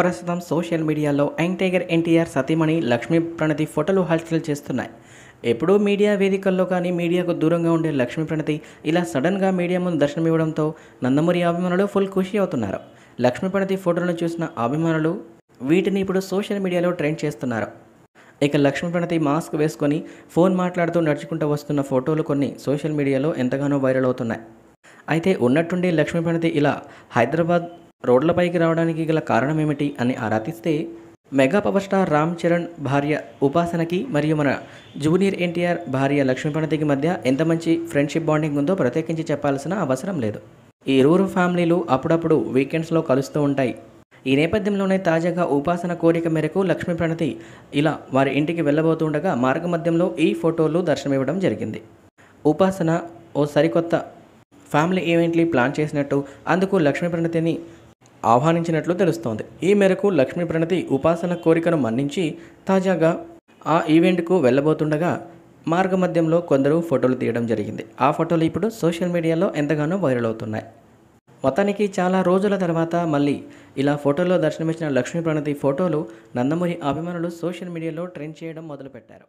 ప్రస్తుతం సోషల్ మీడియాలో young tiger NTR సతీమణి లక్ష్మీ ప్రణతి ఫోటోలు హల్చల్ చేస్తున్నాయి ఎప్పుడూ మీడియా వేదికల్లో కానీ మీడియాకు దూరంగా ఉండే లక్ష్మీ ప్రణతి ఇలా సడన్గా మీడియా ముందు ఇవ్వడంతో నందమూరి అభిమానులు ఫుల్ ఖుషి అవుతున్నారు లక్ష్మీ ప్రణతి ఫోటోలను చూసిన అభిమానులు వీటిని ఇప్పుడు సోషల్ మీడియాలో ట్రెండ్ చేస్తున్నారు ఇక లక్ష్మీ ప్రణతి మాస్క్ వేసుకొని ఫోన్ మాట్లాడుతూ నడుచుకుంటూ వస్తున్న ఫోటోలు కొన్ని సోషల్ మీడియాలో ఎంతగానో వైరల్ అవుతున్నాయి అయితే ఉన్నట్టుండి లక్ష్మీ ప్రణతి ఇలా హైదరాబాద్ రోడ్లపైకి రావడానికి గల కారణం ఏమిటి అని ఆరాధిస్తే mega power star Ram Charan భార్య ఉపాసనకి మరియు మన జూనియర్ ఎన్టీఆర్ భార్య లక్ష్మీపణతికి మధ్య ఎంత మంచి ఫ్రెండ్షిప్ బాండింగ్ ఉందో ప్రత్యేకించి చెప్పాల్సిన అవసరం లేదు ఈ రూరు ఫ్యామిలీలు అప్పుడప్పుడు వీకెండ్స్లో కలుస్తూ ఉంటాయి ఈ నేపథ్యంలోనే తాజాగా ఉపాసన కోరిక మేరకు లక్ష్మీ ప్రణతి ఇలా వారి ఇంటికి వెళ్ళబోతుండగా మార్గమధ్యంలో ఈ ఫోటోలు దర్శనమివ్వడం జరిగింది ఉపాసన ఓ సరికొత్త ఫ్యామిలీ ఈవెంట్ని ప్లాన్ చేసినట్టు అందుకు లక్ష్మీ ప్రణతిని ఆహ్వానించినట్లు తెలుస్తోంది ఈ మేరకు లక్ష్మీ ప్రణతి ఉపాసన కోరికను మన్నించి తాజాగా ఆ ఈవెంట్కు వెళ్ళబోతుండగా మార్గమధ్యంలో కొందరు ఫోటోలు తీయడం జరిగింది ఆ ఫోటోలు ఇప్పుడు సోషల్ మీడియాలో ఎంతగానో వైరల్ అవుతున్నాయి మొత్తానికి చాలా రోజుల తర్వాత మళ్ళీ ఇలా ఫోటోలో దర్శనమిచ్చిన లక్ష్మీ ప్రణతి ఫోటోలు నందమూరి అభిమానులు సోషల్ మీడియాలో ట్రెండ్ చేయడం మొదలుపెట్టారు